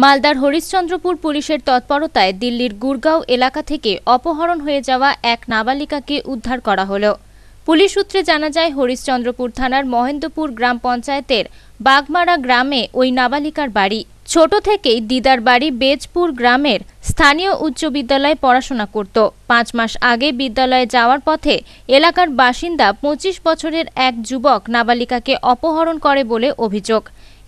মালদার হরিশ্চন্দ্রপুর পুলিশের তৎপরতায় দিল্লির গুরগাঁও এলাকা থেকে অপহরণ হয়ে যাওয়া এক নাবালিকাকে উদ্ধার করা হল পুলিশ সূত্রে জানা যায় হরিশ্চন্দ্রপুর থানার মহেন্দ্রপুর গ্রাম পঞ্চায়েতের বাগমারা গ্রামে ওই নাবালিকার বাড়ি ছোট থেকেই দিদার বাড়ি বেজপুর গ্রামের স্থানীয় উচ্চ বিদ্যালয়ে পড়াশোনা করত পাঁচ মাস আগে বিদ্যালয়ে যাওয়ার পথে এলাকার বাসিন্দা পঁচিশ বছরের এক যুবক নাবালিকাকে অপহরণ করে বলে অভিযোগ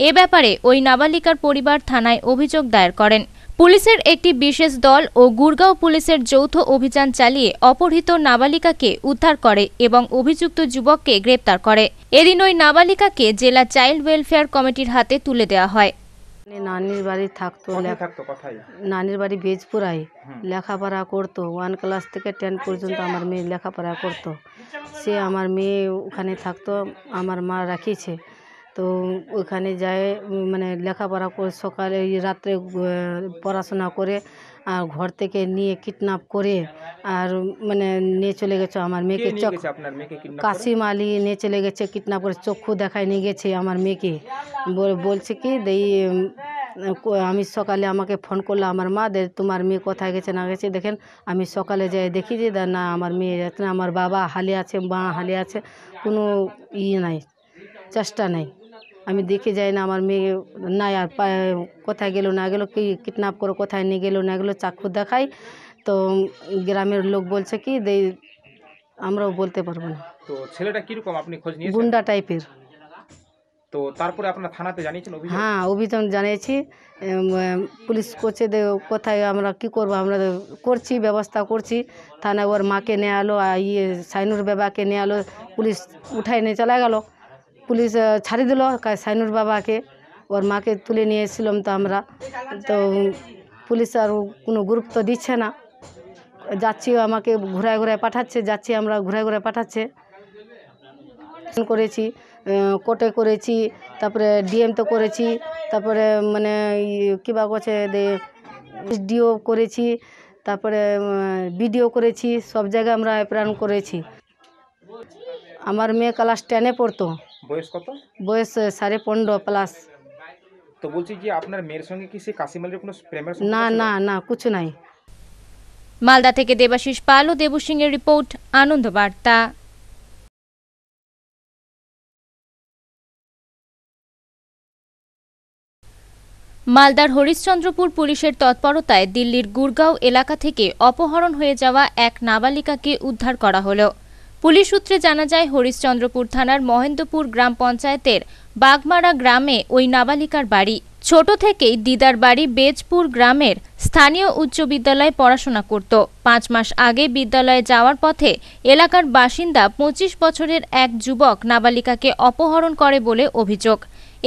এ ব্যাপারে ওই নাবালিকার পরিবার থানায় অভিযোগ দায়ের করেন পুলিশের একটি বিশেষ দল ও গুরগাঁও পুলিশের যৌথ অভিযান চালিয়ে অপহৃত নাবালিকাকে উদ্ধার করে এবং অভিযুক্ত যুবককে গ্রেপ্তার করে এদিন ওই নাবালিকাকে জেলা চাইল্ড ওয়েলফেয়ার কমিটির হাতে তুলে দেওয়া হয় মানে নানির বাড়ি থাকতো নানির বাড়ি বেজপুরায় লেখাপড়া করতো ওয়ান ক্লাস থেকে টেন পর্যন্ত আমার মেয়ে লেখাপড়া করতো সে আমার মেয়ে ওখানে থাকতো আমার মা রাখিছে তো ওখানে যায় মানে লেখাপড়া করে সকালে রাত্রে পড়াশোনা করে আর ঘর থেকে নিয়ে কিডন্যাপ করে আর মানে নিয়ে চলে গেছে আমার মেয়েকে চক কাশিম আলী নিয়ে চলে গেছে কিডন্যাপ করে চক্ষু দেখায় নিয়ে গেছে আমার মেয়েকে বলছে কি দেই আমি সকালে আমাকে ফোন করলো আমার মা দে তোমার মেয়ে কোথায় গেছে না গেছে দেখেন আমি সকালে যাই দেখি যে না আমার মেয়ে যাচ্ছে না আমার বাবা হালে আছে মা হালে আছে কোনো ই নাই চেষ্টা নেই আমি দেখে যাই না আমার মেয়ে না আর কোথায় গেলো না গেলো কি কিডন্যাপ করে কোথায় নিয়ে গেলো না গেলো চাক্ষু দেখাই তো গ্রামের লোক বলছে কি দে আমরাও বলতে পারবো না তো ছেলেটা কীরকম আপনি খোঁজ নিয়ে গুন্ডা টাইপের তো তারপরে আপনার থানাতে জানিয়েছেন অভিযোগ হ্যাঁ অভিযোগ জানিয়েছি পুলিশ করছে দে কোথায় আমরা কি করব আমরা করছি ব্যবস্থা করছি থানায় ওর মাকে নিয়ে আলো ইয়ে সাইনুর বাবাকে নিয়ে আলো পুলিশ উঠায় নিয়ে চলে গেলো পুলিশ ছাড়ি দিল সাইনুর বাবাকে ওর মাকে তুলে নিয়ে এসেছিলাম তো আমরা তো পুলিশ আর কোনো গুরুত্ব দিচ্ছে না যাচ্ছি আমাকে ঘুরায় ঘুরায় পাঠাচ্ছে যাচ্ছি আমরা ঘুরায় ঘুরায় পাঠাচ্ছে করেছি কোর্টে করেছি তারপরে ডিএম তো করেছি তারপরে মানে কী বা করছে ডিও করেছি তারপরে বিডিও করেছি সব জায়গায় আমরা অ্যাপ্রাণ করেছি আমার মেয়ে ক্লাস টেনে পড়তো বয়স কত বয়স সাড়ে পনেরো প্লাস তো বলছি যে আপনার মেয়ের সঙ্গে কি সে কাসিমালের কোনো প্রেমের না না না কিছু নাই মালদা থেকে দেবাশিস পাল ও দেবসিং এর রিপোর্ট আনন্দ বার্তা মালদার হরিশ্চন্দ্রপুর পুলিশের তৎপরতায় দিল্লির গুরগাঁও এলাকা থেকে অপহরণ হয়ে যাওয়া এক নাবালিকাকে উদ্ধার করা হলো পুলিশ সূত্রে জানা যায় হরিশ্চন্দ্রপুর থানার মহেন্দ্রপুর গ্রাম পঞ্চায়েতের বাগমারা গ্রামে ওই নাবালিকার বাড়ি ছোট থেকেই দিদার বাড়ি বেজপুর গ্রামের স্থানীয় উচ্চ বিদ্যালয়ে পড়াশোনা করত পাঁচ মাস আগে বিদ্যালয়ে যাওয়ার পথে এলাকার বাসিন্দা পঁচিশ বছরের এক যুবক নাবালিকাকে অপহরণ করে বলে অভিযোগ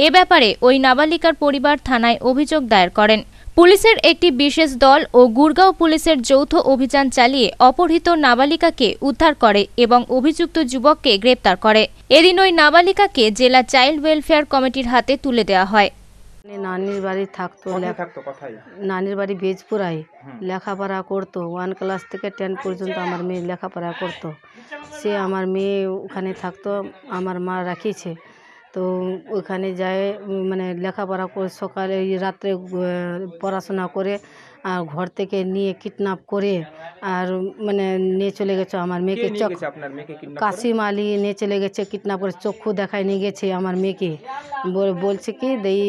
এ ব্যাপারে ওই নাবালিকার পরিবার থানায় অভিযোগ দায়ের করেন পুলিশের একটি বিশেষ দল ও গুরগাঁও পুলিশের যৌথ অভিযান চালিয়ে অপহৃত নাবালিকাকে উদ্ধার করে এবং অভিযুক্ত যুবককে গ্রেপ্তার করে এদিন ওই নাবালিকাকে জেলা চাইল্ড ওয়েলফেয়ার কমিটির হাতে তুলে দেওয়া হয় মানে নানির বাড়ি থাকতো নানির বাড়ি বেজপুরায় লেখাপড়া করতো ওয়ান ক্লাস থেকে টেন পর্যন্ত আমার মেয়ে লেখাপড়া করতো সে আমার মেয়ে ওখানে থাকতো আমার মা রাখিছে তো ওখানে যায় মানে লেখাপড়া করে সকালে রাত্রে পড়াশোনা করে আর ঘর থেকে নিয়ে কিডন্যাপ করে আর মানে নিয়ে চলে গেছে আমার মেয়েকে চোখ কাশিম আলী নিয়ে চলে গেছে কিডন্যাপ করে চক্ষু দেখায় নিয়ে গেছে আমার মেয়েকে বলছে কি দেই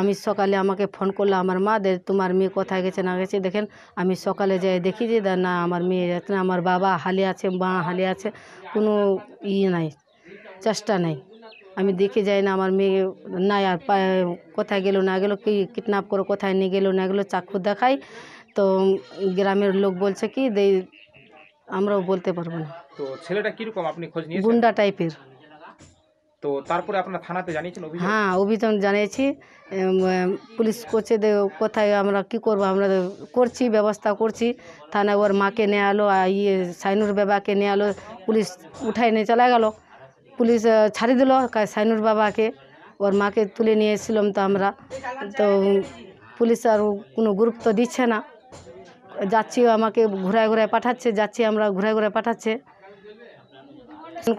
আমি সকালে আমাকে ফোন করলো আমার মা দে তোমার মেয়ে কোথায় গেছে না গেছে দেখেন আমি সকালে যাই দেখি যে না আমার মেয়ে যাচ্ছে না আমার বাবা হালে আছে মা হালে আছে কোনো ইয়ে নাই চেষ্টা নেই আমি দেখে যাই না আমার মেয়ে না আর কোথায় গেলো না গেলো কি কিডন্যাপ করে কোথায় নিয়ে গেলো না গেলো চাক্ষু দেখাই তো গ্রামের লোক বলছে কি দে আমরাও বলতে পারবো না তো ছেলেটা কীরকম আপনি খোঁজ নিয়ে গুন্ডা টাইপের তো তারপরে আপনার থানাতে জানিয়েছেন হ্যাঁ অভিযোগ জানিয়েছি পুলিশ করছে কোথায় আমরা কি করব আমরা করছি ব্যবস্থা করছি থানায় ওর মাকে নিয়ে আলো ইয়ে সাইনুর বাবাকে নিয়ে আলো পুলিশ উঠাই নিয়ে চলে গেলো পুলিশ ছাড়ি দিল সাইনুর বাবাকে ওর মাকে তুলে নিয়ে তো আমরা তো পুলিশ আর কোনো গুরুত্ব দিচ্ছে না যাচ্ছি আমাকে ঘুরায় ঘুরায় পাঠাচ্ছে যাচ্ছি আমরা ঘুরায় ঘুরায় পাঠাচ্ছে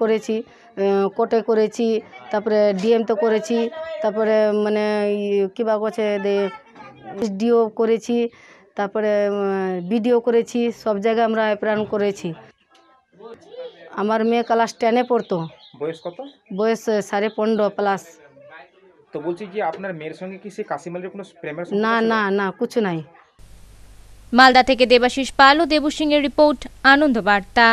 করেছি কোর্টে করেছি তারপরে ডিএম তো করেছি তারপরে মানে কিবা করছে ডিও করেছি তারপরে বিডিও করেছি সব জায়গায় আমরা অ্যাপ্রাণ করেছি আমার মেয়ে ক্লাস টেনে পড়তো বয়স কত বয়স সাড়ে পনেরো প্লাস তো বলছি যে আপনার মেয়ের সঙ্গে কি সে কাসিমালের কোনো প্রেমের না না না কিছু নাই মালদা থেকে দেবাশিস পাল ও দেবু সিং এর রিপোর্ট আনন্দ বার্তা